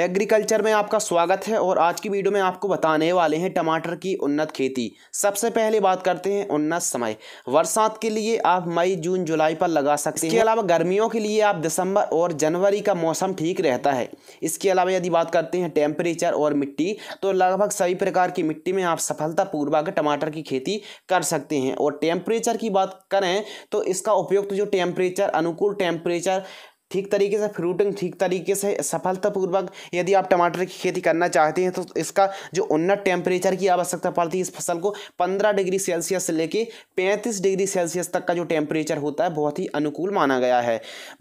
agriculture में आपका स्वागत है और आज की वीडियो में आपको बताने वाले हैं टमाटर की उन्नत खेती सबसे पहले बात करते हैं उन्नत समय बरसात के लिए आप मई जून जुलाई पर लगा सकते हैं इसके अलावा गर्मियों के लिए आप दिसंबर और जनवरी का मौसम ठीक रहता है इसके अलावा यदि बात करते हैं टेम्परेचर और मिट्टी तो लगभग सभी प्रकार की मिट्टी में आप सफलतापूर्वक टमाटर की खेती कर सकते हैं और टेम्परेचर की बात करें तो इसका उपयुक्त जो टेम्परेचर अनुकूल टेम्परेचर ठीक तरीके से फ्रूटिंग ठीक तरीके से सफलतापूर्वक यदि आप टमाटर की खेती करना चाहते हैं तो इसका जो उन्नत टेम्परेचर की आवश्यकता पड़ती है इस फसल को 15 डिग्री सेल्सियस से लेके 35 डिग्री सेल्सियस तक का जो टेम्परेचर होता है बहुत ही अनुकूल माना गया है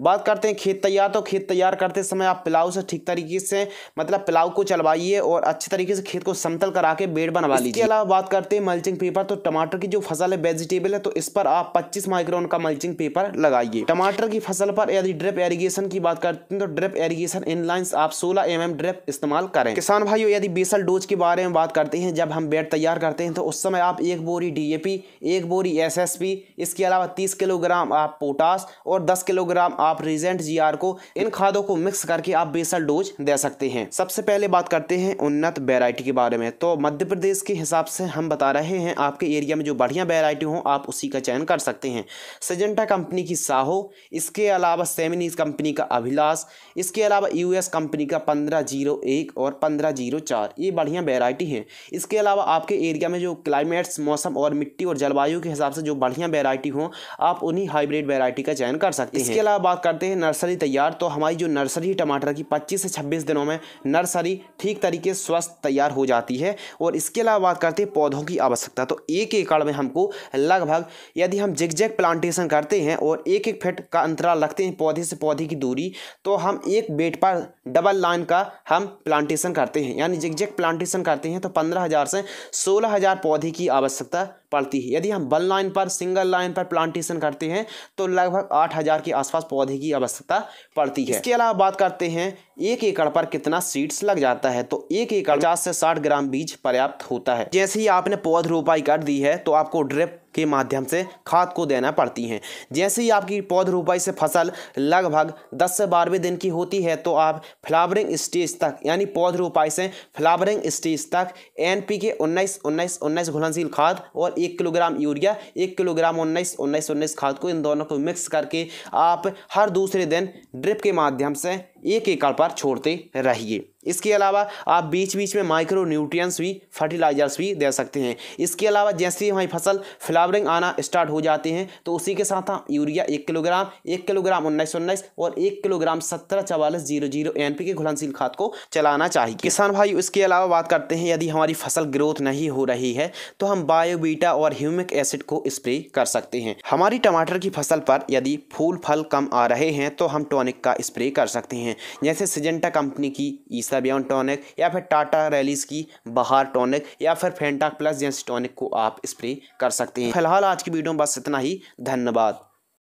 बात करते हैं खेत तैयार तो खेत तैयार करते समय आप पिलाव से ठीक तरीके से मतलब पिलाव को चलवाइए और अच्छे तरीके से खेत को समतल करा के बेड बनवा लीजिए इसके अलावा बात करते हैं मल्चिंग पेपर तो टमाटर की जो फसल है वेजिटेबल है तो इस पर आप पच्चीस माइक्रोन का मल्चिंग पेपर लगाइए टमाटर की फसल पर यदि ड्रिप एरिगे इरीगेशन की बात करते हैं तो ड्रिप इरीगेशन इन इनलाइंस आप 16 एम एम ड्रिप इस्तेमाल करें किसान भाइयों यदि बेसल डोज के बारे में बात करते हैं जब हम बेड तैयार करते हैं तो उस समय आप एक बोरी डीएपी एक बोरी एसएसपी इसके अलावा तीस किलोग्राम आप पोटास और दस किलोग्राम आप रिजेंट जी को इन खादों को मिक्स करके आप बेसल डोज दे सकते हैं सबसे पहले बात करते हैं उन्नत वेराइटी के बारे में तो मध्य प्रदेश के हिसाब से हम बता रहे हैं आपके एरिया में जो बढ़िया वेराइटी हो आप उसी का चयन कर सकते हैं सजेंटा कंपनी की साहो इसके अलावा सेमिनीज कंपनी कंपनी का अभिलाष इसके अलावा यूएस कंपनी का पंद्रह जीरो एक और पंद्रह जीरो चार ये बढ़िया वेराइटी हैं इसके अलावा आपके एरिया में जो क्लाइमेट्स मौसम और मिट्टी और जलवायु के हिसाब से जो बढ़िया वेराइटी हो आप उन्हीं हाइब्रिड वेराइटी का चयन कर सकते हैं इसके अलावा बात करते हैं नर्सरी तैयार तो हमारी जो नर्सरी टमाटर की पच्चीस से छब्बीस दिनों में नर्सरी ठीक तरीके स्वस्थ तैयार हो जाती है और इसके अलावा बात करते हैं पौधों की आवश्यकता तो एक एकड़ में हमको लगभग यदि हम जिग जैग प्लांटेशन करते हैं और एक एक फिट का अंतराल रखते हैं पौधे से पौधे पौधे की दूरी तो हम एक बेड पर डबल लाइन का हम प्लांटेशन करते हैं यानी जिग जिग प्लांटेशन करते हैं तो पंद्रह हज़ार से सोलह हज़ार पौधे की आवश्यकता पड़ती है यदि हम वन लाइन पर सिंगल लाइन पर प्लांटेशन करते हैं तो लगभग आठ हज़ार के आसपास पौधे की आवश्यकता पड़ती है इसके अलावा बात करते हैं एक एकड़ पर कितना सीड्स लग जाता है तो एक एकड़ पचास से साठ ग्राम बीज पर्याप्त होता है जैसे ही आपने पौध रोपाई कर दी है तो आपको ड्रिप के माध्यम से खाद को देना पड़ती है जैसे ही आपकी पौध रोपाई से फसल लगभग 10 से बारहवें दिन की होती है तो आप फ्लावरिंग स्टेज तक यानी पौध रोपाई से फ्लावरिंग स्टेज तक एन पी के उन्नीस उन्नीस उन्नीस घुलनशील खाद और एक किलोग्राम यूरिया एक किलोग्राम उन्नीस उन्नीस उन्नीस खाद को इन दोनों को मिक्स करके आप हर दूसरे दिन ड्रिप के माध्यम से एक एकड़ पर छोड़ते रहिए इसके अलावा आप बीच बीच में माइक्रो न्यूट्रिएंट्स भी फर्टिलाइजर्स भी दे सकते हैं इसके अलावा जैसे ही हमारी फसल फ्लावरिंग आना स्टार्ट हो जाते हैं तो उसी के साथ हम यूरिया एक किलोग्राम एक किलोग्राम उन्नीस उन्नीस और एक किलोग्राम सत्रह चवालीस जीरो जीरो एन पी के घुलनशील खाद को चलाना चाहिए किसान भाई इसके अलावा बात करते हैं यदि हमारी फसल ग्रोथ नहीं हो रही है तो हम बायोबीटा और ह्यूमिक एसिड को स्प्रे कर सकते हैं हमारी टमाटर की फसल पर यदि फूल फल कम आ रहे हैं तो हम टॉनिक का स्प्रे कर सकते हैं जैसे सिजेंटा कंपनी की इस सेबियन टॉनिक या फिर टाटा रैलीस की बहार टॉनिक या फिर फेंटाक प्लस जैसी टॉनिक को आप स्प्रे कर सकते हैं फिलहाल आज की वीडियो में बस इतना ही धन्यवाद